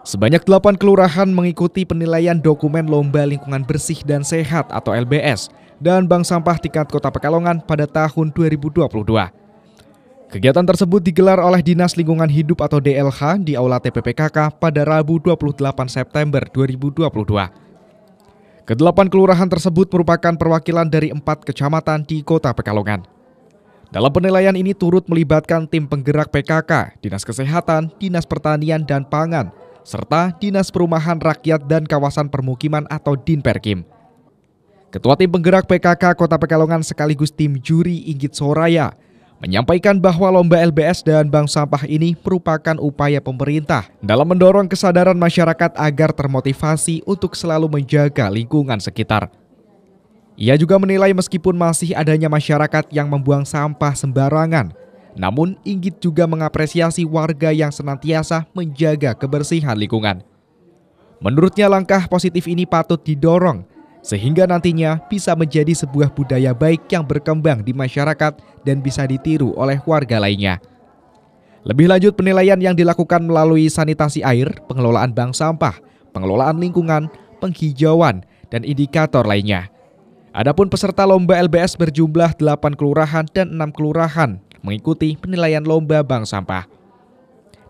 Sebanyak 8 kelurahan mengikuti penilaian dokumen Lomba Lingkungan Bersih dan Sehat atau LBS dan Bank Sampah Tingkat Kota Pekalongan pada tahun 2022. Kegiatan tersebut digelar oleh Dinas Lingkungan Hidup atau DLH di Aula TPPKK pada Rabu 28 September 2022. Kedelapan kelurahan tersebut merupakan perwakilan dari empat kecamatan di Kota Pekalongan. Dalam penilaian ini turut melibatkan tim penggerak PKK, Dinas Kesehatan, Dinas Pertanian dan Pangan, serta Dinas Perumahan Rakyat dan Kawasan Permukiman atau Dinperkim. Ketua Tim Penggerak PKK Kota Pekalongan sekaligus tim juri Inggit Soraya menyampaikan bahwa lomba LBS dan bank sampah ini merupakan upaya pemerintah dalam mendorong kesadaran masyarakat agar termotivasi untuk selalu menjaga lingkungan sekitar. Ia juga menilai meskipun masih adanya masyarakat yang membuang sampah sembarangan, namun Inggit juga mengapresiasi warga yang senantiasa menjaga kebersihan lingkungan. Menurutnya langkah positif ini patut didorong sehingga nantinya bisa menjadi sebuah budaya baik yang berkembang di masyarakat dan bisa ditiru oleh warga lainnya. Lebih lanjut penilaian yang dilakukan melalui sanitasi air, pengelolaan bank sampah, pengelolaan lingkungan, penghijauan, dan indikator lainnya. Adapun peserta lomba LBS berjumlah 8 kelurahan dan 6 kelurahan mengikuti penilaian lomba bank sampah.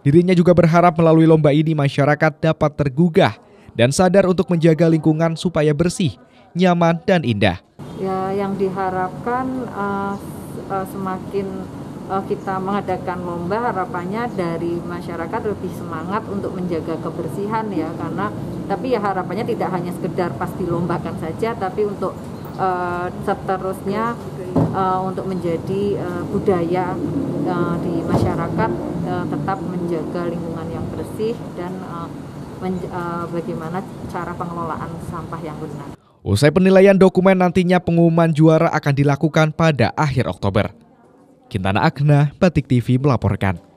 Dirinya juga berharap melalui lomba ini masyarakat dapat tergugah dan sadar untuk menjaga lingkungan supaya bersih, nyaman, dan indah. Ya, yang diharapkan uh, uh, semakin uh, kita mengadakan lomba, harapannya dari masyarakat lebih semangat untuk menjaga kebersihan ya, karena tapi ya harapannya tidak hanya sekedar pasti lombakan saja, tapi untuk uh, seterusnya uh, untuk menjadi uh, budaya uh, di masyarakat uh, tetap menjaga lingkungan yang bersih dan uh, uh, bagaimana cara pengelolaan sampah yang benar. Usai penilaian dokumen nantinya pengumuman juara akan dilakukan pada akhir Oktober. Kintana Agna, Batik TV melaporkan.